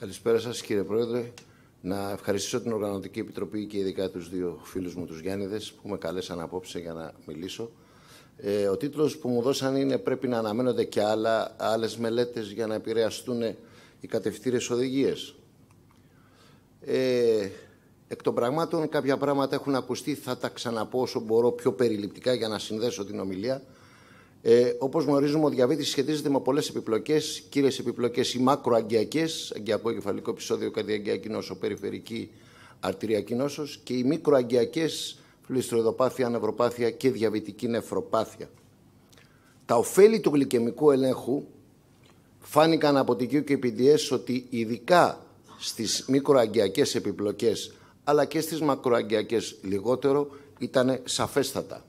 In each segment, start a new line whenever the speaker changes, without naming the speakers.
Καλησπέρα σας κύριε Πρόεδρε. Να ευχαριστήσω την Οργανωτική Επιτροπή και ειδικά τους δύο φίλους μου τους Γιάννηδες που με καλέσαν απόψε για να μιλήσω. Ε, ο τίτλος που μου δώσαν είναι «Πρέπει να αναμένονται και άλλα, άλλες μελέτες για να επηρεαστούν οι κατευθύνες οδηγίες». Ε, εκ των πραγμάτων κάποια πράγματα έχουν ακουστεί, θα τα ξαναπώ όσο μπορώ πιο περιληπτικά για να συνδέσω την ομιλία. Ε, Όπως γνωρίζουμε, ο διαβήτης σχετίζεται με πολλές επιπλοκές. Κύριες επιπλοκές, οι μακροαγκιακές, αγκιακό κεφαλικό επεισόδιο, καρδιαγκιακή νόσο, περιφερική αρτηριακή νόσος και οι μικροαγκιακές, φλουστροειδοπάθεια, ανευροπάθεια και διαβητική νευροπάθεια. Τα ωφέλη του γλυκαιμικού ελέγχου φάνηκαν από την ότι ειδικά στις μικροαγκιακές επιπλοκές αλλά και στις μακροαγκιακές λιγότερο ήταν σαφέστατα.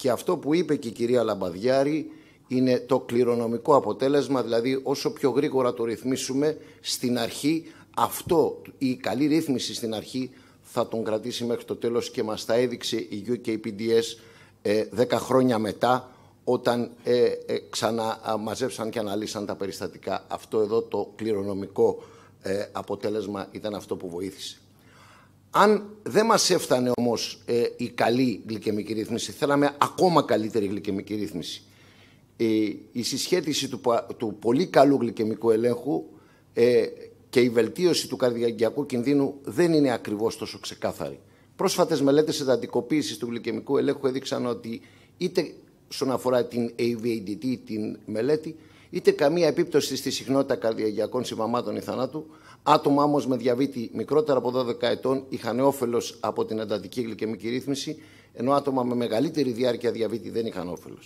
Και αυτό που είπε και η κυρία Λαμπαδιάρη είναι το κληρονομικό αποτέλεσμα, δηλαδή όσο πιο γρήγορα το ρυθμίσουμε στην αρχή, αυτό η καλή ρύθμιση στην αρχή θα τον κρατήσει μέχρι το τέλος και μας τα έδειξε η UKPDS ε, 10 χρόνια μετά όταν ε, ε, ξαναμαζέψαν και αναλύσαν τα περιστατικά. Αυτό εδώ το κληρονομικό ε, αποτέλεσμα ήταν αυτό που βοήθησε. Αν δεν μας έφτανε όμως ε, η καλή γλυκαιμική ρύθμιση, θέλαμε ακόμα καλύτερη γλυκαιμική ρύθμιση. Ε, η συσχέτιση του, του πολύ καλού γλυκαιμικού ελέγχου ε, και η βελτίωση του καρδιαγγειακού κινδύνου δεν είναι ακριβώς τόσο ξεκάθαρη. Πρόσφατες μελέτες εντατικοποίησης του γλυκαιμικού ελέγχου έδειξαν ότι είτε στον αφορά την AVADT, την μελέτη, είτε καμία επίπτωση στη συχνότητα καρδιαγκιακών συμβαμάτων ή θανάτου, Άτομα όμως με διαβήτη μικρότερα από 12 ετών είχαν όφελος από την εντατική γλυκαιμική ρύθμιση, ενώ άτομα με μεγαλύτερη διάρκεια διαβήτη δεν είχαν όφελος.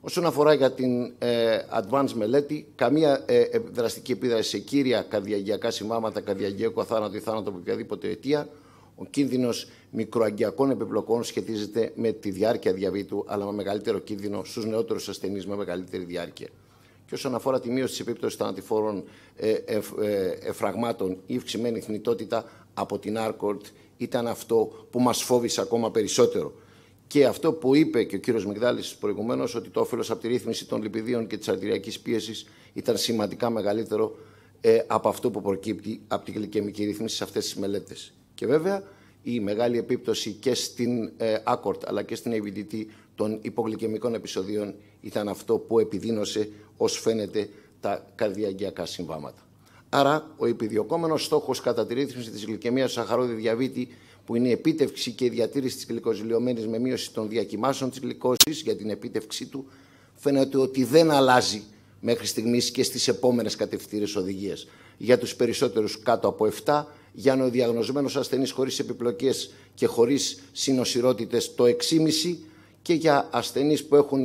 Όσον αφορά για την ε, advanced μελέτη, καμία ε, ε, δραστική επίδραση σε κύρια καρδιαγιακά συμβάματα, καρδιαγιακό θάνατο ή θάνατο από οποιαδήποτε αιτία. Ο κίνδυνος μικροαγκιακών επιπλοκών σχετίζεται με τη διάρκεια διαβήτου, αλλά με μεγαλύτερο κίνδυνο στους νεότερους ασθενείς με μεγαλύτερη διάρκεια και όσον αφορά τη μείωση της επίπτωσης των αντιφόρων ε, ε, ε, εφραγμάτων ή αυξημένη θνητότητα από την Άρκορτ ήταν αυτό που μας φόβησε ακόμα περισσότερο. Και αυτό που είπε και ο κύριος Μιγδάλης προηγουμένως ότι το όφελος από τη ρύθμιση των λιπηδίων και της αρτηριακής πίεσης ήταν σημαντικά μεγαλύτερο από αυτό που προκύπτει από τη γλυκαιμική ρύθμιση σε αυτές τις μελέτες. Και βέβαια η μεγάλη επίπτωση και στην ε, αλλά και στην ABDT των υπογλυκαιμικών επεισοδίων ήταν αυτό που επιδίνωσε, ως φαίνεται, τα καρδιαγκιακά συμβάματα. Άρα, ο επιδιωκόμενος στόχος κατά τη ρύθμιση της γλυκαιμίας σαχαρόδη διαβήτη, που είναι η επίτευξη και η διατήρηση της γλυκοζηλιωμένης με μείωση των διακοιμάσεων της γλυκόσης για την επίτευξή του, φαίνεται ότι δεν αλλάζει μέχρι στιγμής και στις επόμενες κατευθύνσεις οδηγίες. Για τους περισσότερους κάτω από 7, για νοδιαγνωσμένους ασθενείς χωρίς επιπλοκές και χωρίς συνοσυρότητες το 6,5 και για ασθενείς που έχουν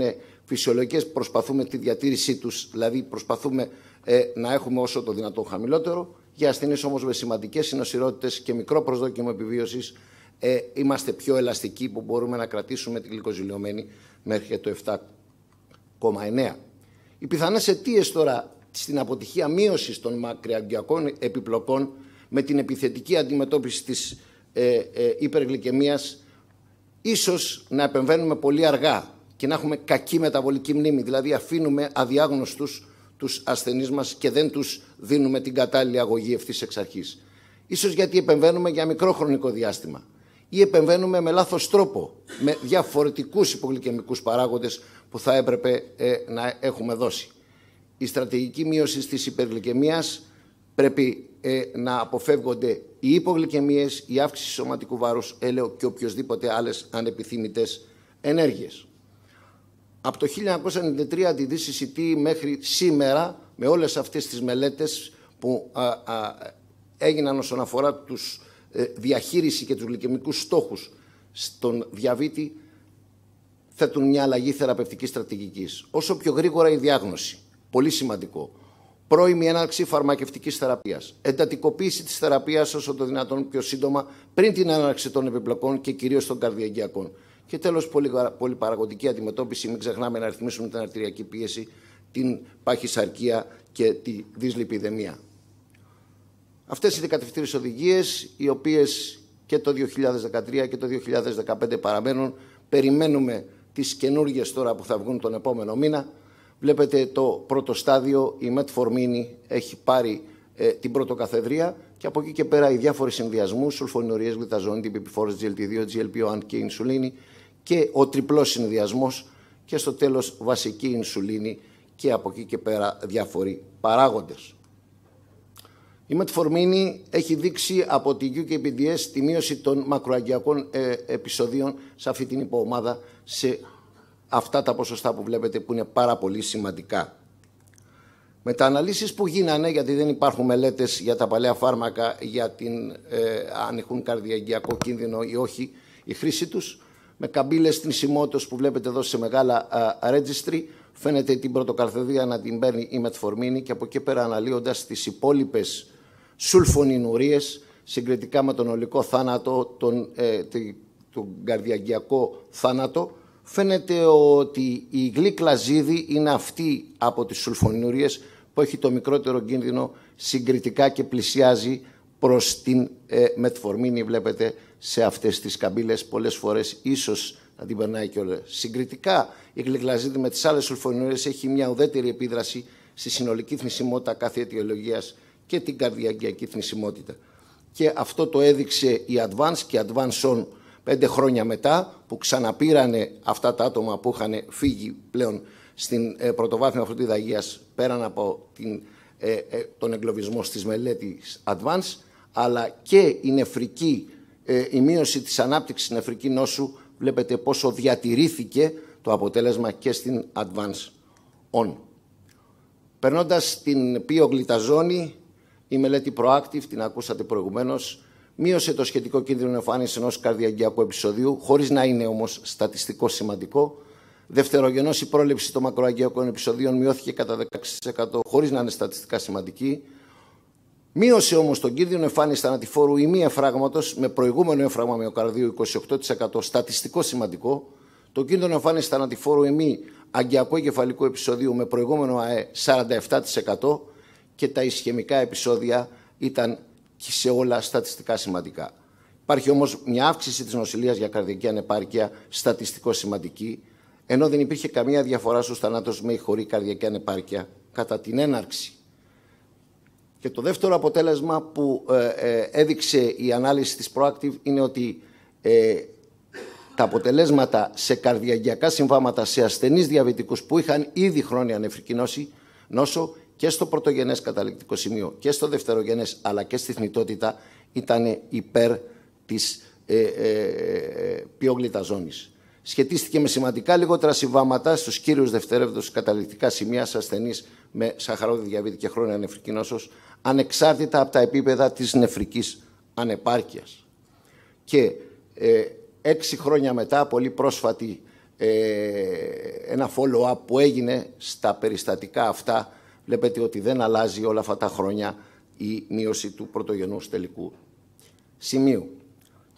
φυσιολογικές προσπαθούμε τη διατήρησή τους, δηλαδή προσπαθούμε ε, να έχουμε όσο το δυνατόν χαμηλότερο. Για ασθενείς όμως με σημαντικές συνοσυρότητε και μικρό προσδόκιμο επιβίωσης, ε, είμαστε πιο ελαστικοί που μπορούμε να κρατήσουμε τη γλυκοζηλιωμένη μέχρι το 7,9. Οι πιθανές αιτίες τώρα στην αποτυχία μείωσης των μακριαγκιακών επιπλοκών με την επιθετική αντιμετώπιση της ε, ε, ίσως να επεμβαίνουμε πολύ αργά και να έχουμε κακή μεταβολική μνήμη. Δηλαδή αφήνουμε αδιάγνωστους τους ασθενείς μας και δεν τους δίνουμε την κατάλληλη αγωγή ευθύς εξ αρχής. Ίσως γιατί επεμβαίνουμε για μικρό χρονικό διάστημα ή επεμβαίνουμε με λάθος τρόπο, με διαφορετικούς υπογλυκαιμικούς παράγοντες που θα έπρεπε ε, να έχουμε δώσει. Η στρατηγική μείωση της υπεργλυκαιμίας πρέπει ε, να αποφεύγονται οι υπογλυκαιμίες, η αύξηση σωματικού βάρους, έλεο και οποιοδήποτε άλλες ανεπιθύμητες ενέργειες από το 1993 τη DCCT μέχρι σήμερα, με όλες αυτές τις μελέτες που α, έγιναν όσον αφορά τους ε, διαχείριση και τους γλυκαιμικούς στόχους στον διαβήτη, θέτουν μια αλλαγή θεραπευτικής στρατηγικής. Όσο πιο γρήγορα η διάγνωση, πολύ σημαντικό, πρώιμη έναρξη φαρμακευτικής θεραπείας, εντατικοποίηση της θεραπείας όσο το δυνατόν πιο σύντομα πριν την έναρξη των επιπλοκών και κυρίως των καρδιαγγειακών. Και τέλος, πολυπαραγωγική αντιμετώπιση. Μην ξεχνάμε να ρυθμίσουμε την αρτηριακή πίεση, την παχυσαρκία και τη δυσλιπιδεμία. Αυτέ οι κατευθύνσει οδηγίες, οι οποίες και το 2013 και το 2015 παραμένουν, περιμένουμε τις καινούργιες τώρα που θα βγουν τον επόμενο μήνα. Βλέπετε το πρώτο στάδιο, η Metformini έχει πάρει ε, την πρωτοκαθεδρία και από εκεί και πέρα οι διάφοροι συνδυασμού, σουλφονιωρίε, γλυταζόνι, την glt GLT2, GLP αν και η Ινσουλίνη, και ο τριπλός συνδυασμός και στο τέλος βασική ινσουλίνη και από εκεί και πέρα διάφοροι παράγοντες. Η Μετφορμίνη έχει δείξει από την UKPDS τη μείωση των μακροαγκιακών ε, επεισοδίων σε αυτή την υποομάδα σε αυτά τα ποσοστά που βλέπετε που είναι πάρα πολύ σημαντικά. Με τα αναλύσεις που γίνανε, γιατί δεν υπάρχουν μελέτες για τα παλαιά φάρμακα, για την, ε, αν έχουν ή όχι, η χρήση τους, με καμπύλες θνησιμότητας που βλέπετε εδώ σε μεγάλα Φαίνεται την πρωτοκαρθεδία να την παίρνει η μετφορμίνη και από εκεί πέρα αναλύοντας τις υπόλοιπες σουλφωνινουρίες συγκριτικά με τον ολικό θάνατο, τον, ε, θάνατο, φαίνεται ότι η γλυκλαζίδη είναι αυτή από τις σουλφωνινουρίες που έχει το μικρότερο κίνδυνο συγκριτικά και πλησιάζει προς την ε, βλέπετε σε αυτές τις καμπύλες πολλές φορές ίσως να την περνάει και όλα. Συγκριτικά η γλυκλαζίδη με τις άλλες σουλφωνιούρες έχει μια ουδέτερη επίδραση στη συνολική θνησιμότητα κάθε αιτιολογίας και την καρδιακιακή θνησιμότητα. Και αυτό το έδειξε η Advance και Advance On πέντε χρόνια μετά που ξαναπήρανε αυτά τα άτομα που είχαν φύγει πλέον στην ε, πρωτοβάθμια φροντίδα υγείας πέραν από την, ε, ε, τον εγκλωβισμό στις μελέτη Advance αλλά και η νεφρική, ε, η μείωση της ανάπτυξης νεφρικής νόσου, βλέπετε πόσο διατηρήθηκε το αποτέλεσμα και στην Advance On. Περνώντας την πιογλυταζόνη, η μελέτη Proactive, την ακούσατε προηγουμένως, μείωσε το σχετικό κίνδυνο εμφάνισης ενός καρδιαγκιακού επεισοδίου, χωρίς να είναι όμως στατιστικό σημαντικό. Δευτερογενώς, η πρόληψη των μακροαγκιακών επεισοδίων μειώθηκε κατά 16%, χωρίς να είναι στατιστικά σημαντική. Μείωσε όμως τον κίνδυνο εμφάνιση θανατηφόρου ή μία φράγματος με προηγούμενο έφραγμα μυοκαρδίου 28%, στατιστικό σημαντικό, το κίνδυνο εμφάνιση θανατηφόρου ημί αγκιακό κεφαλικό επεισόδιο με προηγούμενο ΑΕ 47% και τα ισχυμικά επεισόδια ήταν και σε όλα στατιστικά σημαντικά. Υπάρχει όμως μια αύξηση της νοσηλείας για καρδιακή ανεπάρκεια στατιστικό σημαντική, ενώ δεν υπήρχε καμία διαφορά στους θανάτους με χωρί καρδιακή ανεπάρκεια κατά την έναρξη και το δεύτερο αποτέλεσμα που ε, ε, έδειξε η ανάλυση της Proactive είναι ότι ε, τα αποτελέσματα σε καρδιαγιακά συμβάματα σε ασθενείς διαβητικούς που είχαν ήδη χρόνια νεφρική νόσο και στο πρωτογενές καταληκτικό σημείο και στο δευτερογενές αλλά και στη θνητότητα ήταν υπέρ της ε, ε, σχετίστηκε με σημαντικά λιγότερα συμβάματα στους κύριους δευτερεύοντες καταληκτικά σημεία σε με σαχαρόδη διαβήτη και χρόνια νεφρική νόσος, ανεξάρτητα από τα επίπεδα της νεφρικής ανεπάρκειας. Και ε, έξι χρόνια μετά, πολύ πρόσφατη, ε, ένα follow-up που έγινε στα περιστατικά αυτά, βλέπετε ότι δεν αλλάζει όλα αυτά τα χρόνια η μείωση του πρωτογενούς. τελικού σημείου.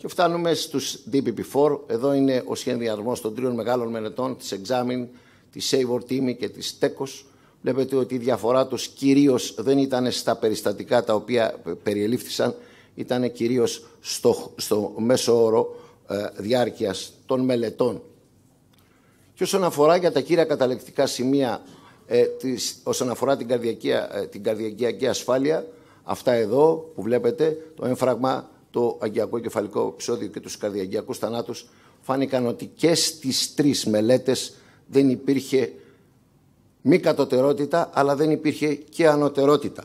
Και φτάνουμε στους DPP4. Εδώ είναι ο σχεδιασμός των τριών μεγάλων μελετών, της Examin, της Savor Team και της TECOS. Βλέπετε ότι η διαφορά τους κυρίως δεν ήταν στα περιστατικά τα οποία περιελήφθησαν, ήταν κυρίως στο, στο μέσο όρο ε, διάρκειας των μελετών. Και όσον αφορά για τα κύρια καταλεκτικά σημεία, ε, της, όσον αφορά την καρδιακή, ε, την καρδιακή ασφάλεια, αυτά εδώ που βλέπετε, το έμφραγμα το αγιακό κεφαλικό επεισόδιο και τους καρδιαγιακούς θανάτους, φάνηκαν ότι και στις τρεις μελέτες δεν υπήρχε μη κατωτερότητα, αλλά δεν υπήρχε και ανωτερότητα.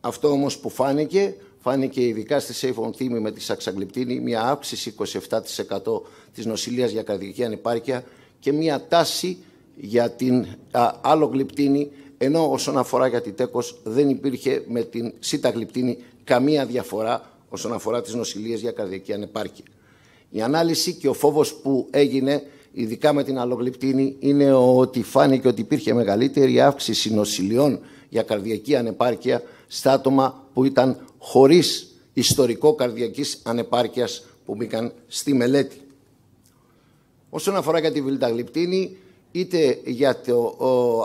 Αυτό όμως που φάνηκε, φάνηκε ειδικά στη on με τη σαξαγλυπτίνη, μια αύξηση 27% της νοσηλείας για καρδιακή ανυπάρκεια και μια τάση για την άλλο γλυπτίνη, ενώ όσον αφορά για την τέκος δεν υπήρχε με την γλυπτίνη καμία διαφορά όσον αφορά τις νοσηλίες για καρδιακή ανεπάρκεια. Η ανάλυση και ο φόβος που έγινε, ειδικά με την αλογλυπτίνη, είναι ότι φάνηκε ότι υπήρχε μεγαλύτερη αύξηση νοσηλιών για καρδιακή ανεπάρκεια στα άτομα που ήταν χωρίς ιστορικό καρδιακής ανεπάρκειας που μπήκαν στη μελέτη. Όσον αφορά για τη βιλταγλυπτίνη, είτε για το,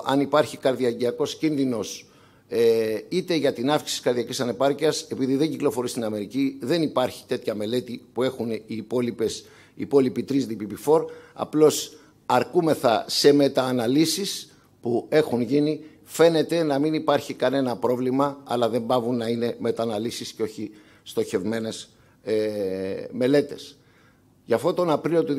αν υπάρχει καρδιακιακός κίνδυνος ε, είτε για την αύξηση της καρδιακής ανεπάρκειας, επειδή δεν κυκλοφορεί στην Αμερική, δεν υπάρχει τέτοια μελέτη που έχουν οι, υπόλοιποι τρεις DPP4. Απλώς αρκούμεθα σε μεταναλύσει που έχουν γίνει. Φαίνεται να μην υπάρχει κανένα πρόβλημα, αλλά δεν πάβουν να είναι μεταναλύσεις και όχι στοχευμένες ε, μελέτες. Γι' αυτό τον Απρίλιο του 2016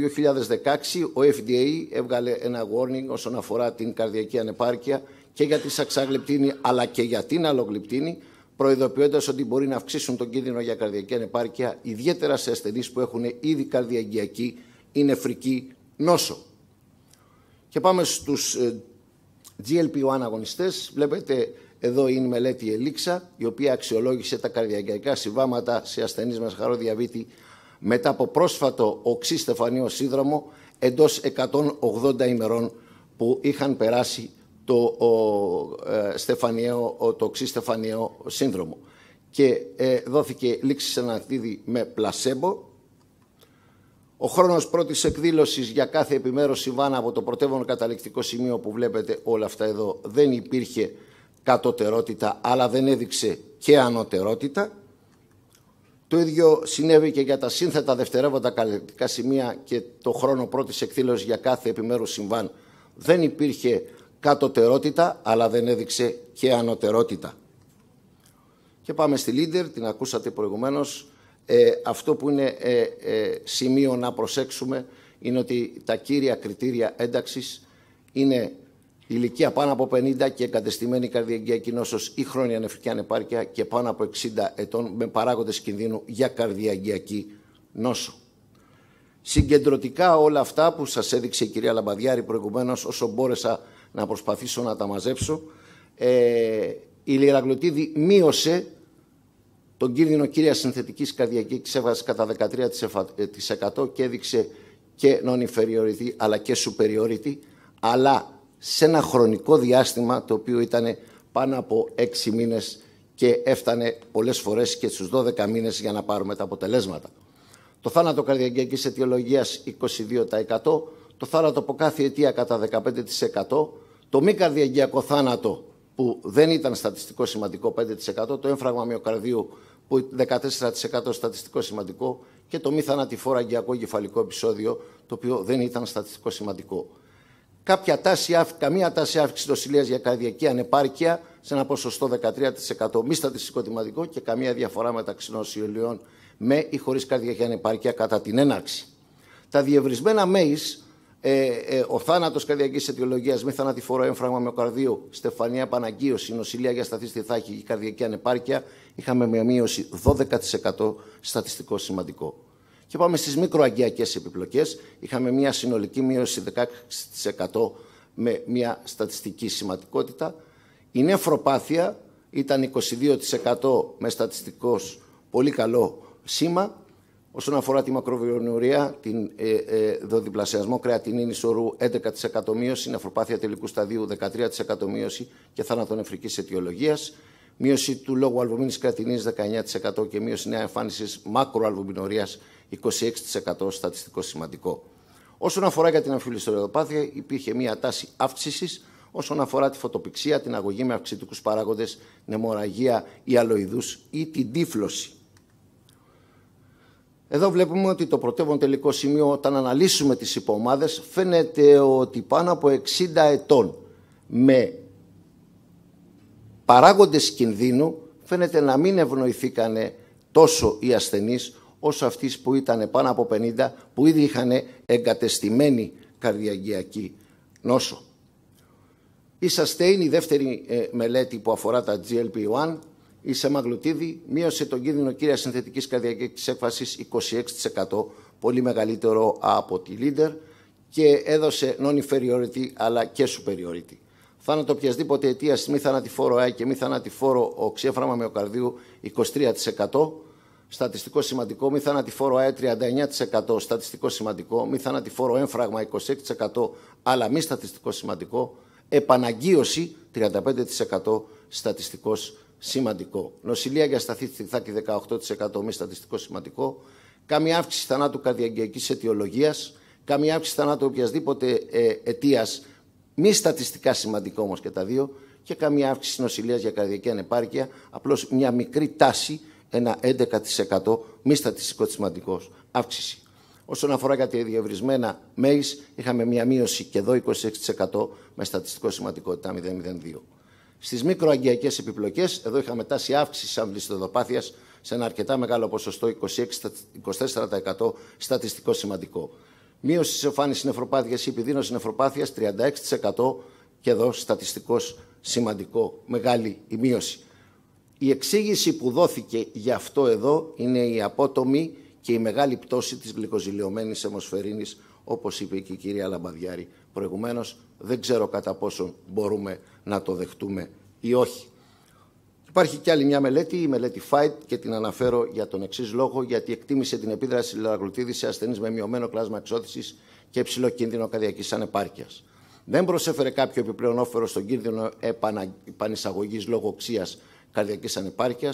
ο FDA έβγαλε ένα warning όσον αφορά την καρδιακή ανεπάρκεια και για τη σαξαγλυπτίνη αλλά και για την αλογλυπτίνη, προειδοποιώντας ότι μπορεί να αυξήσουν τον κίνδυνο για καρδιακή ανεπάρκεια, ιδιαίτερα σε ασθενείς που έχουν ήδη καρδιαγγειακή ή νεφρική νόσο. Και πάμε στους ε, GLP-1 αγωνιστές. Βλέπετε εδώ είναι η μελέτη 1 βλεπετε εδω ειναι η οποία αξιολόγησε τα καρδιακιακά συμβάματα σε ασθενείς με σχαροδιαβήτη μετά από πρόσφατο οξύ στεφανείο σύνδρομο εντός 180 ημερών που είχαν περάσει το ο, ε, στεφανιαίο, σύνδρομο. Και ε, δόθηκε λήξη σε ένα με πλασέμπο. Ο χρόνος πρώτης εκδήλωσης για κάθε επιμέρους συμβάνα από το πρωτεύον καταληκτικό σημείο που βλέπετε όλα αυτά εδώ δεν υπήρχε κατωτερότητα αλλά δεν έδειξε και ανωτερότητα. Το ίδιο συνέβη και για τα σύνθετα δευτερεύοντα καταληκτικά σημεία και το χρόνο πρώτης εκδήλωσης για κάθε επιμέρους συμβάν δεν υπήρχε κατωτερότητα, αλλά δεν έδειξε και ανωτερότητα. Και πάμε στη Λίντερ, την ακούσατε προηγουμένως. Ε, αυτό που είναι ε, ε, σημείο να προσέξουμε είναι ότι τα κύρια κριτήρια ένταξης είναι ηλικία πάνω από 50 και εγκατεστημένη καρδιαγγειακή νόσος ή χρόνια νεφρική ανεπάρκεια και πάνω από 60 ετών με παράγοντες κινδύνου για καρδιαγγειακή νόσο. Συγκεντρωτικά όλα αυτά που σας έδειξε η κυρία Λαμπαδιάρη προηγουμένως όσο μπόρεσα να προσπαθήσω να τα μαζέψω. Ε, η Λιρακλωτίδη μείωσε τον κίνδυνο κύριας συνθετικής καρδιακής εξέβαση κατά 13% και έδειξε και non-inferiority αλλά και superiority, αλλά σε ένα χρονικό διάστημα το οποίο ήταν πάνω από 6 μήνες και έφτανε πολλές φορές και στους 12 μήνες για να πάρουμε τα αποτελέσματα. Το θάνατο Καρδιακής αιτιολογίας 22%, το θάνατο από κάθε αιτία κατά 15%, το μη καρδιαγγειακό θάνατο που δεν ήταν στατιστικό σημαντικό 5%, το έμφραγμα μυοκαρδίου που 14% στατιστικό σημαντικό και το μη θανατηφόρα αγκιακό κεφαλικό επεισόδιο, το οποίο δεν ήταν στατιστικό σημαντικό. Κάποια τάση, καμία τάση αύξηση νοσηλεία για καρδιακή ανεπάρκεια σε ένα ποσοστό 13% μη στατιστικό δηματικό και καμία διαφορά μεταξύ νοσηλεών με ή χωρίς καρδιακή ανεπάρκεια κατά την έναρξη. Τα διευρισμένα ΜΕΙΣ ε, ε, ο θάνατος καρδιακής αιτιολογίας με θανατηφόρο έμφραγμα μυοκαρδίου, στεφανία η νοσηλεία για σταθή στη θάχη και καρδιακή ανεπάρκεια, είχαμε μια μείωση 12% στατιστικό σημαντικό. Και πάμε στις μικροαγκιακέ επιπλοκές. Είχαμε μια συνολική μείωση 16% με μια στατιστική σημαντικότητα. Η νεφροπάθεια ήταν 22% με στατιστικός πολύ καλό σήμα Όσον αφορά τη μακροβιονουρία, την ε, ε, δοδιπλασιασμό κρεατινίνης ορού 11% μείωση, νεφροπάθεια τελικού σταδίου 13% μείωση και θάνατο νεφρική αιτιολογίας. μείωση του λόγου αλβομίνης κρεατινίνης 19% και μείωση νέα εμφάνισή μακροαλβομινωρία 26% στατιστικό σημαντικό. Όσον αφορά για την αμφιλιστοριοδοπάθεια, υπήρχε μία τάση αύξησης όσον αφορά τη φωτοπηξία, την αγωγή με αυξήτικου παράγοντες, νεμοραγία ή αλοειδού ή την τύφλωση. Εδώ βλέπουμε ότι το πρωτεύον τελικό σημείο, όταν αναλύσουμε τις υποομάδες, φαίνεται ότι πάνω από 60 ετών με παράγοντες κινδύνου φαίνεται να μην ευνοηθήκανε τόσο οι ασθενείς όσο αυτοί που ήταν πάνω από 50 που ήδη είχαν εγκατεστημένη καρδιαγγειακή νόσο. Η Sustain, η δεύτερη ε, μελέτη που αφορά τα GLP-1, η Σεμαγλουτίδη μείωσε τον κίνδυνο κύριας συνθετικής καρδιακής έκφασης 26%, πολύ μεγαλύτερο από τη Λίντερ, και έδωσε non-inferiority αλλά και superiority. Θάνατο οποιασδήποτε αιτίας μη θανατηφόρο ΑΕ και μη θανατηφόρο με μυοκαρδίου 23%. Στατιστικό σημαντικό, μη θανατηφόρο ΑΕ 39%. Στατιστικό σημαντικό, μη θανατηφόρο έμφραγμα 26%. Αλλά μη στατιστικό σημαντικό, επαναγκίωση 35% στατιστικός σημαντικό σημαντικό. Νοσηλεία για σταθή θηθάκη 18% μη στατιστικό σημαντικό. Καμία αύξηση θανάτου καρδιαγκιακή αιτιολογίας. Καμία αύξηση θανάτου οποιασδήποτε αιτία ε, αιτίας μη στατιστικά σημαντικό όμως και τα δύο. Και καμία αύξηση νοσηλείας για καρδιακή ανεπάρκεια. απλώς μια μικρή τάση, ένα 11% μη στατιστικό σημαντικός αύξηση. Όσον αφορά για τα διευρυσμένα ΜΕΙΣ, είχαμε μια μείωση και εδώ 26% με στατιστικό σημαντικότητα 0,02. Στι μικροαγκιακέ επιπλοκές, εδώ είχαμε τάση αύξησης τη αμβλιστοδοπάθεια σε ένα αρκετά μεγάλο ποσοστό, 26-24% στατιστικό σημαντικό. Μείωση της εμφάνισης νευροπάθεια ή επιδείνωσης νευροπάθεια, 36% και εδώ στατιστικός σημαντικό, μεγάλη η μείωση. Η εξήγηση που δόθηκε για αυτό εδώ είναι η απότομη και η μεγάλη πτώση της γλυκοζηλιωμένης αιμοσφαιρίνης, όπως είπε και η κυρία Λαμπαδιάρη προηγουμένως, δεν ξέρω κατά πόσο μπορούμε να το δεχτούμε ή όχι. Υπάρχει και άλλη μια μελέτη, η οχι υπαρχει κι αλλη μια μελετη η μελετη FIGHT, και την αναφέρω για τον εξής λόγο, γιατί εκτίμησε την επίδραση λαραγλουτίδη σε ασθενείς με μειωμένο κλάσμα εξώθησης και υψηλό κίνδυνο καρδιακής ανεπάρκειας. Δεν προσέφερε κάποιο επιπλέον όφερο στον κίνδυνο επανεισαγωγής λόγω οξίας καρδιακής ανεπάρκειας.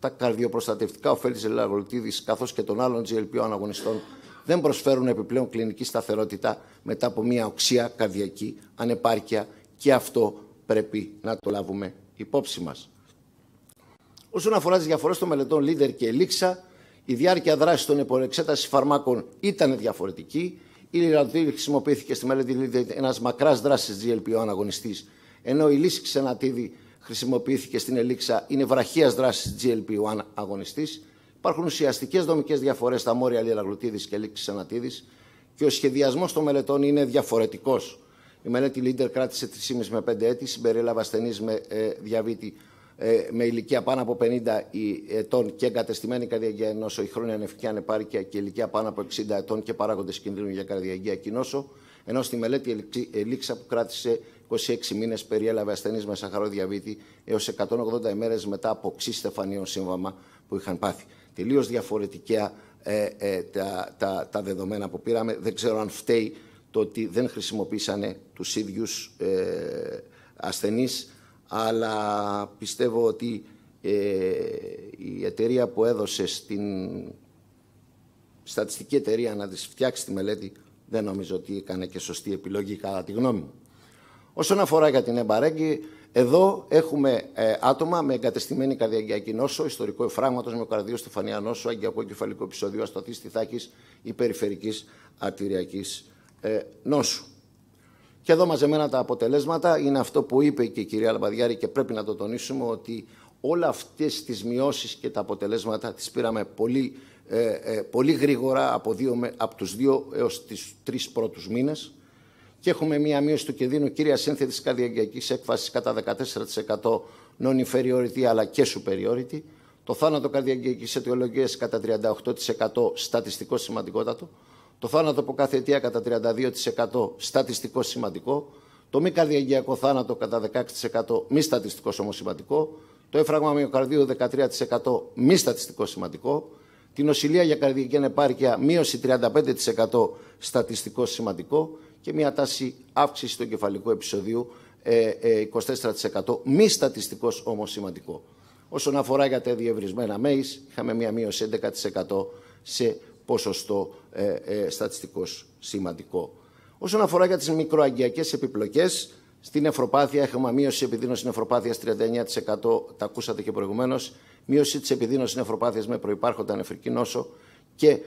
Τα καρδιοπροστατευτικά ωφέλη της λαραγλουτίδη καθώς και των άλλων αναγωνιστών, δεν προσφέρουν επιπλέον κλινική σταθερότητα μετά από μια οξία καρδιακή ανεπάρκεια και αυτό πρέπει να το λάβουμε υπόψη μας. Όσον αφορά τις διαφορές των μελετών Λίδερ και Ελίξα, η διάρκεια δράσης των υποεξέταση φαρμάκων ήταν διαφορετική. Η Λιραντήρ χρησιμοποιήθηκε στη μελετη λιδερ Λίντερ ένας μακράς δράσης GLP-1 αγωνιστής, ενώ η λύση ξενατίδη χρησιμοποιήθηκε στην Ελίξα είναι βραχίας δράσης GLP-1 αγωνιστή. Υπάρχουν ουσιαστικές δομικές διαφορές στα μόρια Λιαραγλουτίδη και Λήξης Ανατίδης και ο σχεδιασμός των μελετών είναι διαφορετικός. Η μελέτη Λίντερ κράτησε 3,5 με 5 έτη, συμπεριέλαβε ασθενείς με ε, διαβήτη ε, με ηλικία πάνω από 50 ετών και εγκατεστημένη καρδιαγία ενό η χρόνια ανεφική ανεπάρκεια και ηλικία πάνω από 60 ετών και παράγοντες κινδύνου για καρδιαγία νόσο, ενώ στη μελέτη Ελίξα που κράτησε 26 μήνες περιέλαβε ασθενείς με σαχαρό διαβήτη έω 180 ημέρες μετά από στεφανίων σύμβαμα που είχαν πάθει τελείως διαφορετικά ε, ε, τα, τα, τα δεδομένα που πήραμε. Δεν ξέρω αν φταίει το ότι δεν χρησιμοποίησανε τους ίδιους ε, ασθενείς, αλλά πιστεύω ότι ε, η εταιρεία που έδωσε στην στατιστική εταιρεία να τη φτιάξει τη μελέτη, δεν νομίζω ότι έκανε και σωστή επιλογή κατά τη γνώμη μου. Όσον αφορά για την Εμπαρέγκη... Εδώ έχουμε ε, άτομα με εγκατεστημένη καρδιακιακή νόσο, ιστορικό εφράγματος μυοκαρδίου, στεφανία νόσο, αγκιακό κεφαλικό επεισόδιο, ασταθής τυθάκη ή περιφερικής αρτηριακής ε, νόσου. Και εδώ μαζεμένα τα αποτελέσματα είναι αυτό που είπε και η κυρία Λαμπαδιάρη και πρέπει να το τονίσουμε ότι όλα αυτές τις μειώσεις και τα αποτελέσματα τις πήραμε πολύ, ε, ε, πολύ γρήγορα από, από τους δύο έως τις τρεις πρώτους μήνες και έχουμε μία μείωση του κινδύνου κύρια σύνθετη καρδιαγγειακής έκφασης κατά 14% non-inferiority αλλά και superiority. Το θάνατο καρδιαγγειακή αιτιολογίας κατά 38% στατιστικό σημαντικότατο. Το θάνατο από κάθε αιτία κατά 32% στατιστικό σημαντικό. Το μη καρδιαγγειακό θάνατο κατά 16% μη στατιστικός όμως σημαντικό. Το έφραγμα μυοκαρδίου 13% μη στατιστικό σημαντικό. Την οσηλεία για καρδιακή ανεπάρκεια μείωση 35% στατιστικό σημαντικό και μια τάση αύξηση του κεφαλικού επεισοδίου 24%, ε, ε, μη στατιστικός όμως σημαντικό. Όσον αφορά για τα διευρυσμένα ΜΕΙΣ, είχαμε μια μείωση 11% σε ποσοστό ε, ε, στατιστικός σημαντικό. Όσον αφορά για τις μικροαγγειακές επιπλοκές, στην ευρωπάθεια έχουμε μείωση επιδείνωση νευροπάθειας 39%, τα ακούσατε και προηγουμένως, μείωση της επιδείνωσης νευροπάθειας με προπάρχοντα νεφρική νόσο, και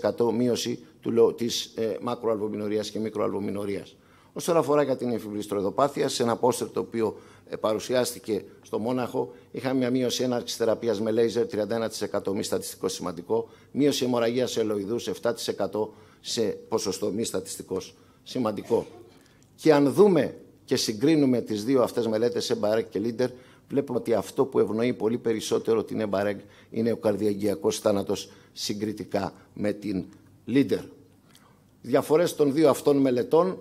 42% μείωση της ε, μακροαλβομινορίας και μικροαλβομινορίας. Όσον αφορά για την εμφυβλή σε ένα πόστερ το οποίο ε, παρουσιάστηκε στο Μόναχο, είχαμε μια μείωση έναρξης θεραπείας με λέιζερ 31% μη στατιστικό σημαντικό, μείωση αιμορραγίας ελοειδού 7% σε ποσοστό μη στατιστικός σημαντικό. Και αν δούμε και συγκρίνουμε τις δύο αυτές μελέτες, Εμπαρέκ και Λίντερ, βλέπουμε ότι αυτό που ευνοεί πολύ περισσότερο την ΕΜΠΑΡΕΚ είναι ο καρδιαγγειακός θάνατος συγκριτικά με την Λίντερ. Διαφορές των δύο αυτών μελετών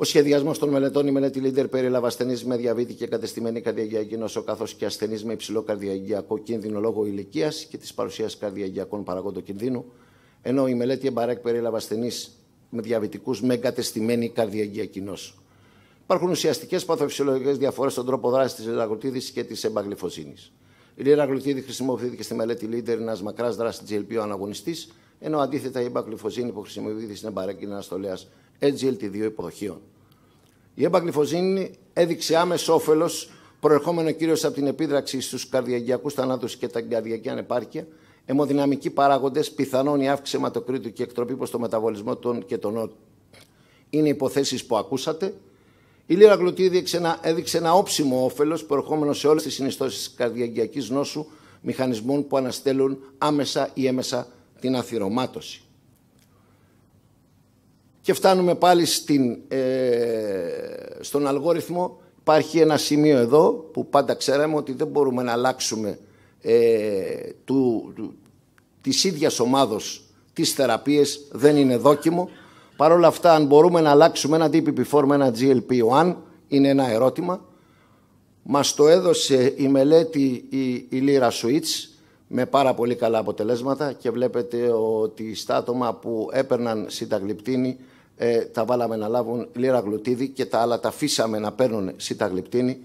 ο σχεδιασμός των μελετών, η μελέτη Λίντερ περιέλαβε ασθενείς με διαβήτη και κατεστημένη καρδιαγγειακή νόσο, καθώ και ασθενείς με υψηλό καρδιαγγειακό κίνδυνο λόγω ηλικίας και της παρουσίας καρδιαγγειακών παραγόντων κινδύνου, ενώ η μελέτη Εμπαρέκ περιέλαβε ασθενείς με διαβητικούς με εγκατεστημένη καρδιαγγειακή νόσο. Υπάρχουν ουσιαστικές παθοφυσιολογικές διαφορές στον τρόπο δράσης της και της εμπαγλυφοσύνης. Η λιραγλουτίδη χρησιμοποιήθηκε στη μελέτη Leader ένα μακράς δράσης GLP ο αναγωνιστής, ενώ αντίθετα η εμπαγλυφοσύνη που χρησιμοποιήθηκε στην εμπαρέκκινη αναστολέα SGLT2 υποδοχείων. Η εμπαγλυφοσύνη έδειξε άμεσο όφελος προερχόμενο κυρίως από την επίδραξη στους καρδιακιακού θανάτους και τα καρδιακή ανεπάρκεια, αιμοδυναμικοί παράγοντες, πιθανόν η αύξηση αιματοκρίτου και εκτροπή προς το μεταβολισμό των κετονών. Είναι υποθέσεις που ακούσατε, η Λίρα Γλωτίδη έδειξε ένα όψιμο όφελος προερχόμενος σε όλες τις συνιστώσεις της καρδιακιακή νόσου μηχανισμών που αναστέλουν άμεσα ή έμεσα την αθυρωμάτωση. Και φτάνουμε πάλι στην, ε, στον αλγόριθμο. Υπάρχει ένα σημείο εδώ που πάντα ξέραμε ότι δεν μπορούμε να αλλάξουμε ε, του, του, της ίδιας ομάδος τις θεραπείες, δεν είναι δόκιμο. Παρ' όλα αυτά, αν μπορούμε να αλλάξουμε ένα DPP-4 με ένα GLP-1, είναι ένα ερώτημα. Μας το έδωσε η μελέτη η, η Λύρα Σουίτς με πάρα πολύ καλά αποτελέσματα και βλέπετε ότι στα άτομα που έπαιρναν συνταγλυπτίνη ε, τα βάλαμε να λάβουν λίρα Γλουτίδη και τα άλλα τα αφήσαμε να παίρνουν συνταγλυπτίνη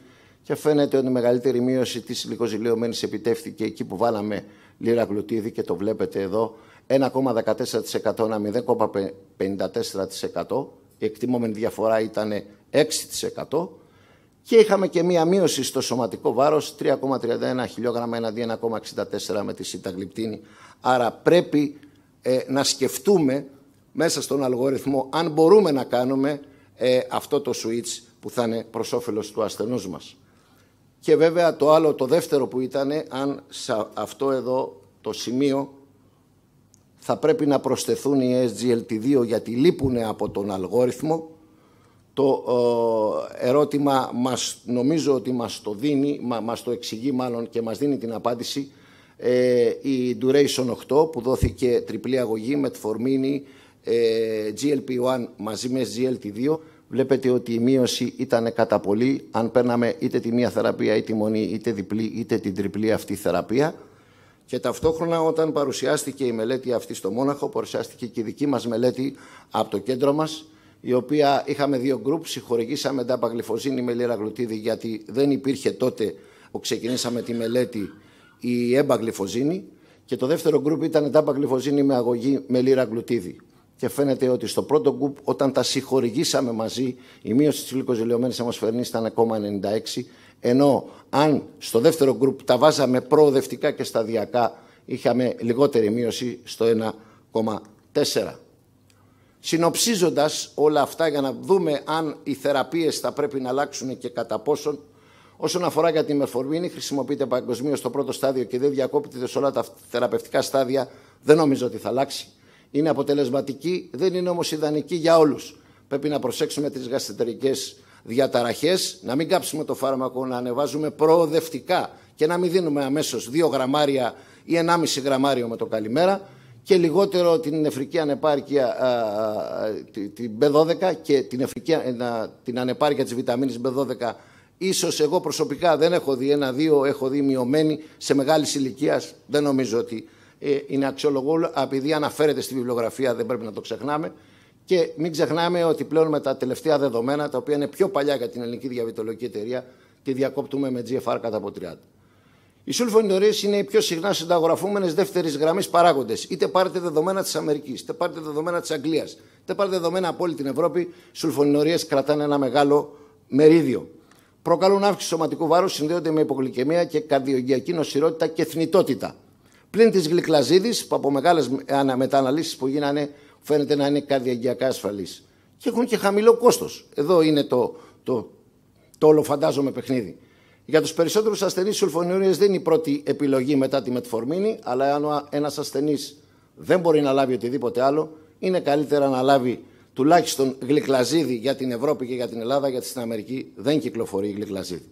και φαίνεται ότι η μεγαλύτερη μείωση της γλυκοζηλιωμένης επιτεύχθηκε εκεί που βάλαμε λίρα Γλουτίδη και το βλέπετε εδώ 1,14% να 0,54%. Η εκτιμόμενη διαφορά ήταν 6% και είχαμε και μία μείωση στο σωματικό βάρος 3,31 χιλιόγραμμα έναντι 1,64 με τη συνταγλυπτίνη. Άρα πρέπει ε, να σκεφτούμε μέσα στον αλγοριθμό αν μπορούμε να κάνουμε ε, αυτό το switch που θα είναι προς όφελος του ασθενούς μας. Και βέβαια το άλλο, το δεύτερο που ήταν, αν σε αυτό εδώ το σημείο θα πρέπει να προσθεθούν οι SGLT2 γιατί λείπουν από τον αλγόριθμο. Το ερώτημα μας, νομίζω ότι μας το δίνει, μα, μας το εξηγεί μάλλον και μας δίνει την απάντηση ε, η Duration 8 που δόθηκε τριπλή αγωγή με τφορμίνη ε, GLP-1 μαζί με SGLT2. Βλέπετε ότι η μείωση ήταν κατά πολύ αν παίρναμε είτε τη μία θεραπεία είτε τη μονή είτε διπλή είτε την τριπλή αυτή θεραπεία. Και ταυτόχρονα όταν παρουσιάστηκε η μελέτη αυτή στο Μόναχο, παρουσιάστηκε και η δική μας μελέτη από το κέντρο μας, η οποία είχαμε δύο γκρουπ, συγχωρηγήσαμε τα παγλυφοζίνη με λίρα λιραγλουτίδη, γιατί δεν υπήρχε τότε που ξεκινήσαμε τη μελέτη η έμπαγλυφοζίνη και το δεύτερο γκρουπ ήταν τα γλυφοζίνη με αγωγή με λίρα γλουτίδη. Και φαίνεται ότι στο πρώτο γκρουπ όταν τα συγχωρηγήσαμε μαζί, η μείωση της γλυκοζηλαιωμένης αμοσφαιρνή ήταν ακόμα 96 ενώ αν στο δεύτερο γκρουπ τα βάζαμε προοδευτικά και σταδιακά, είχαμε λιγότερη μείωση στο 1,4. Συνοψίζοντας όλα αυτά για να δούμε αν οι θεραπείες θα πρέπει να αλλάξουν και κατά πόσον, όσον αφορά για τη μερφορμίνη, χρησιμοποιείται παγκοσμίως στο πρώτο στάδιο και δεν διακόπτεται σε όλα τα θεραπευτικά στάδια, δεν νομίζω ότι θα αλλάξει. Είναι αποτελεσματική, δεν είναι όμως ιδανική για όλους. Πρέπει να προσέξουμε τις γαστρεντερικές διαταραχές, να μην κάψουμε το φάρμακο, να ανεβάζουμε προοδευτικά και να μην δίνουμε αμέσως δύο γραμμάρια ή 1,5 γραμμάριο με το καλημέρα και λιγότερο την νεφρική ανεπάρκεια την B12 και την, ε, την ανεπάρκεια της βιταμίνης B12 Ίσως εγώ προσωπικά δεν έχω δει ένα-δύο, έχω δει μειωμένη σε μεγάλης ηλικίας. Δεν νομίζω ότι ε, είναι αξιολογό, επειδή αναφέρεται στη βιβλιογραφία, δεν πρέπει να το ξεχνάμε. Και μην ξεχνάμε ότι πλέον με τα τελευταία δεδομένα, τα οποία είναι πιο παλιά για την ελληνική Διαβιτολογική εταιρεία, τη διακόπτουμε με GFR κατά από 30. Οι σουλφωνιωρίε είναι οι πιο συχνά συνταγογραφούμενες δεύτερης γραμμής παράγοντες. Είτε πάρετε δεδομένα της Αμερικής, είτε πάρετε δεδομένα της Αγγλίας, είτε πάρετε δεδομένα από όλη την Ευρώπη, οι σουλφωνιωρίε κρατάνε ένα μεγάλο μερίδιο. Προκαλούν αύξηση σωματικού βάρους, συνδέονται με υποκλικαιμία και καρδιογειακή νοσηρότητα και θνητότητα. Πλην της γλυκλαζίδης, που από μεγάλες ε, μεταναλύσεις που γίνανε φαίνεται να είναι καρδιαγιακά ασφαλής Και έχουν και χαμηλό κόστος. Εδώ είναι το, το, το όλο φαντάζομαι παιχνίδι. Για τους περισσότερους ασθενείς, οι δεν είναι η πρώτη επιλογή μετά τη μετφορμίνη, αλλά αν ένας ασθενής δεν μπορεί να λάβει οτιδήποτε άλλο, είναι καλύτερα να λάβει τουλάχιστον γλυκλαζίδι για την Ευρώπη και για την Ελλάδα, γιατί στην Αμερική δεν κυκλοφορεί γλυκλαζίδι.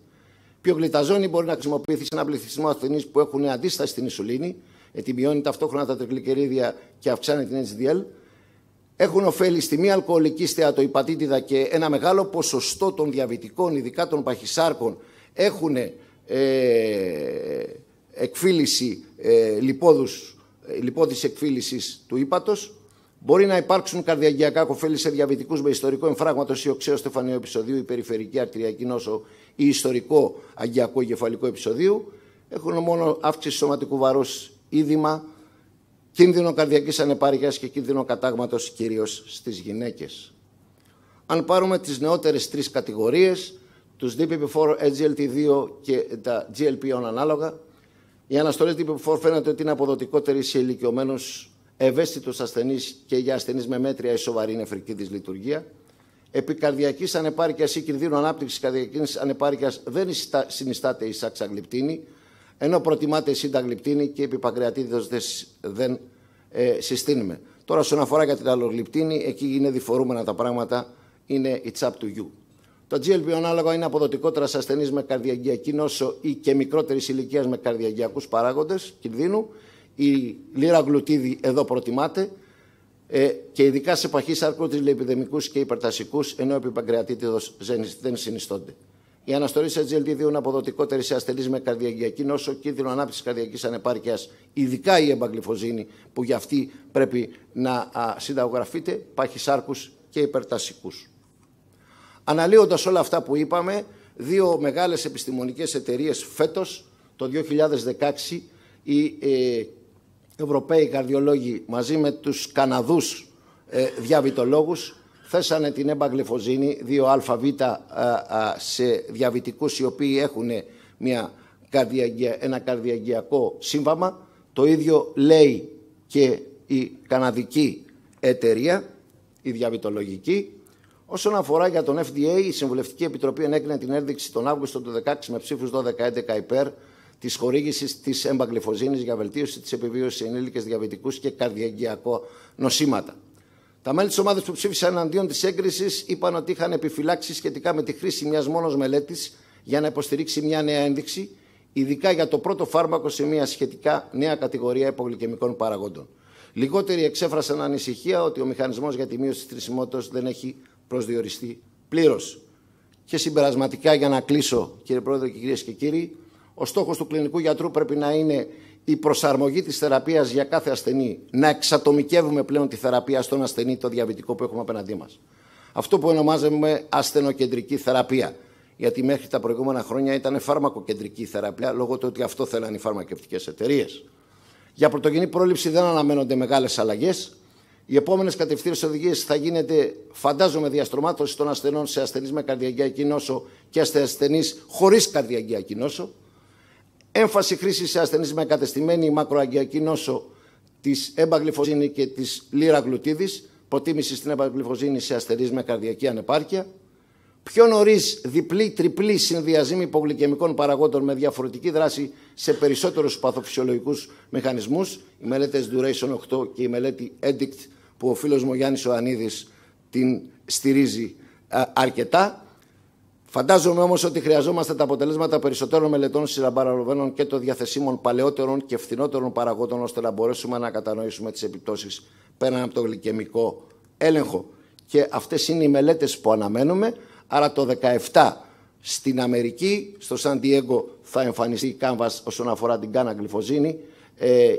Πιο γλυταζόνη μπορεί να χρησιμοποιηθεί σε ένα πληθυσμό ασθενείς που έχουν αντίσταση στην ισουλίνη, γιατί ταυτόχρονα τα τρικλικερίδια και αυξάνει την HDL έχουν ωφέλη στη μη αλκοολική στεατοϊπατήτηδα και ένα μεγάλο ποσοστό των διαβητικών, ειδικά των παχυσάρκων, έχουν ε, εκφύληση ε, λιπόδους, ε, λιπόδης εκφύλησης του ύπατος. Μπορεί να υπάρξουν καρδιαγιακά κοφέλη σε διαβητικούς με ιστορικό εμφράγματος ή οξέως στεφανιό επεισοδίου ή περιφερική αρτηριακή νόσο ή ιστορικό αγιακό εγκεφαλικό επεισοδίου. Έχουν μόνο αύξηση σωματικού βαρός είδημα, κίνδυνο καρδιακής ανεπάρκειας και κίνδυνο κατάγματος κυρίως στις γυναίκες. Αν πάρουμε τις νεότερες τρεις κατηγορίες, τους DPP4, SGLT2 και τα GLP-1 ανάλογα, οι αναστολή dpp DPP4 φαίνεται ότι είναι αποδοτικότεροι σε ηλικιωμένους ευαίσθητους ασθενείς και για ασθενείς με μέτρια ή σοβαρή νεφρική δυσλειτουργία. Επί καρδιακής ανεπάρκειας ή κινδύνου ανάπτυξης καρδιακής ανεπάρκειας δεν συνιστάται η σοβαρη νεφρικη δυσλειτουργια επι καρδιακη ανεπαρκεια η κινδυνου ανάπτυξη καρδιακή ανεπαρκειας δεν συνισταται η σαξαγλυπτινη ενώ προτιμάτε συνταγλυπτίνη και επίπακρεατίδε δεν ε, συστήνουμε. Τώρα, όσον αφορά για την αλλογλυπτίνη, εκεί είναι διφορούμενα τα πράγματα. Είναι it's up to you. Το GLP ανάλογα είναι αποδοτικότερα σε ασθενείς με καρδιαγγειακή νόσο ή και μικρότερης ηλικίας με καρδιαγγειακούς παράγοντες κινδύνου. Η λίρα γλουτίδη εδώ προτιμάται ε, και ειδικά σε παχύ σαρκού, λεπιδεμικού και υπερτασικούς, ενώ επί παγκρεατήτηδο δεν συνιστώνται. Οι GLT2 είναι αποδοτικότερη σε ασθενείς με όσο νόσο, κίνδυνο ανάπτυξης καρδιακή ανεπάρκειας, ειδικά η εμπαγκλιφοζίνη, που για αυτή πρέπει να συνταγογραφείται, σάρκους και υπερτασικούς. Αναλύοντας όλα αυτά που είπαμε, δύο μεγάλες επιστημονικές εταιρείες φέτος, το 2016, οι ε, Ευρωπαίοι καρδιολόγοι μαζί με τους καναδούς ε, θέσανε την εμπαγλεφοζίνη 2αβ ε, ε, σε διαβητικούς οι οποίοι έχουν μια ένα καρδιαγιακό σύμβαμα. Το ίδιο λέει και η καναδική εταιρεία, η διαβητολογική. Όσον αφορά για τον FDA, η Συμβουλευτική Επιτροπή ενέκρινε την ένδειξη τον Αύγουστο του 2016 με ψήφους 12-11 υπέρ της χορήγησης της εμπαγκλυφοζίνη για βελτίωση της επιβίωσης ενήλικες διαβητικούς και καρδιαγκιακό νοσήματα. Τα μέλη της ομάδας που ψήφισαν εναντίον της έγκρισης είπαν ότι είχαν επιφυλάξει σχετικά με τη χρήση μιας μόνος μελέτης για να υποστηρίξει μια νέα ένδειξη, ειδικά για το πρώτο φάρμακο σε μια σχετικά νέα κατηγορία υπογλυκαιμικών παραγόντων. Λιγότεροι εξέφρασαν ανησυχία ότι ο μηχανισμός για τη μείωση της θρησιμότητας δεν έχει προσδιοριστεί πλήρως. Και συμπερασματικά, για να κλείσω, κύριε Πρόεδρε και κυρίες και κύριοι, ο στόχος του κλινικού γιατρού πρέπει να είναι η προσαρμογή της θεραπείας για κάθε ασθενή, να εξατομικεύουμε πλέον τη θεραπεία στον ασθενή, το διαβητικό που έχουμε απέναντί μας. Αυτό που ονομάζουμε ασθενοκεντρική θεραπεία. Γιατί μέχρι τα προηγούμενα χρόνια ήταν φάρμακοκεντρική θεραπεία, λόγω του ότι αυτό θέλαν οι φαρμακευτικές εταιρείες. Για πρωτογενή πρόληψη δεν αναμένονται μεγάλες αλλαγές. Οι επόμενες κατευθύνσεις οδηγίες θα γίνεται, φαντάζομαι, διαστρωμάτωση των ασθενών σε ασθενείς με καρδιακή νόσο και σε ασθενείς χωρίς καρδιακή νόσο. Έμφαση χρήση σε ασθενείς με κατεστημένη μακροαγκιακή νόσο της έμπαγλυφοζίνη και της λίρα γλουτίδη, προτίμηση στην έμπαγλυφοζίνη σε ασθενείς με καρδιακή ανεπάρκεια. Πιο νωρίς διπλή-τριπλή συνδυασμή υπογλυκαιμικών παραγόντων με διαφορετική δράση σε περισσότερους παθοφυσιολογικούς μηχανισμούς, οι μελέτες Duration 8 και η μελέτη Edict που ο φίλος μου Γιάννης Ιωαννίδης την στηρίζει ε, αρκετά. Φαντάζομαι όμως ότι χρειαζόμαστε τα αποτελέσματα περισσότερων μελετών συναμπαραλωμένων και των διαθεσίμων παλαιότερων και φθηνότερων παραγόντων, ώστε να μπορέσουμε να κατανοήσουμε τις επιπτώσεις πέραν από το γλυκαιμικό έλεγχο. Και αυτές είναι οι μελέτες που αναμένουμε. Άρα το 17 στην Αμερική, στο Σαν Diego θα εμφανιστεί η κάμβας όσον αφορά την Κάνα Γλυφοζίνη ε,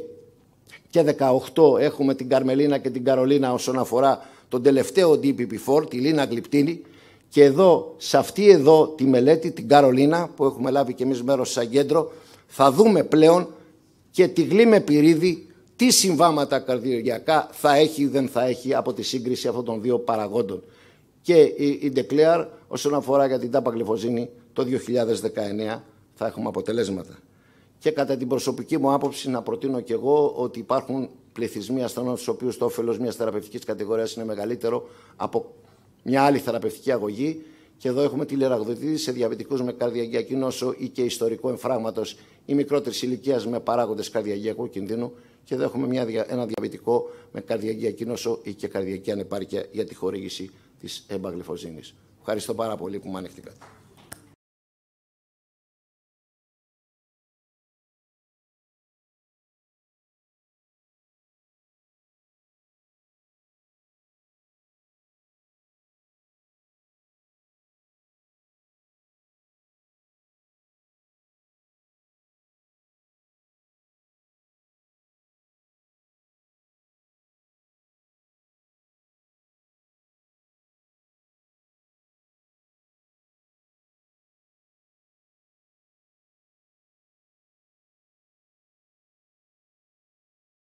και 18 έχουμε την Καρμελίνα και την Καρολίνα όσον αφορά τον τελευταίο DPP4, τη Λίνα Γλυπτίνη και εδώ, σε αυτή εδώ τη μελέτη, την Καρολίνα, που έχουμε λάβει και εμείς μέρος σαν κέντρο, θα δούμε πλέον και τη γλύμε πυρίδη τι συμβάματα καρδιογειακά θα έχει ή δεν θα έχει από τη σύγκριση αυτών των δύο παραγόντων. Και η, η όσον αφορά για την τάπα γλυφοζίνη, το 2019 θα έχουμε αποτελέσματα. Και κατά την προσωπική μου άποψη να προτείνω κι εγώ ότι υπάρχουν πληθυσμοί ασθενών στους οποίους το όφελος μιας θεραπευτικής κατηγορίας είναι μεγαλύτερο από μια άλλη θεραπευτική αγωγή. Και εδώ έχουμε τη τηλεραγδοτήτη σε διαβητικούς με καρδιαγιακή νόσο ή και ιστορικό εμφράγματος ή μικρότερης ηλικίας με παράγοντες καρδιαγιακού κινδύνου. Και εδώ έχουμε μια, ένα διαβητικό με καρδιαγιακή νόσο ή και καρδιακή ανεπάρκεια για τη χορήγηση της εμπαγλυφοζήνη. Ευχαριστώ πάρα πολύ που με ανέχτηκατε.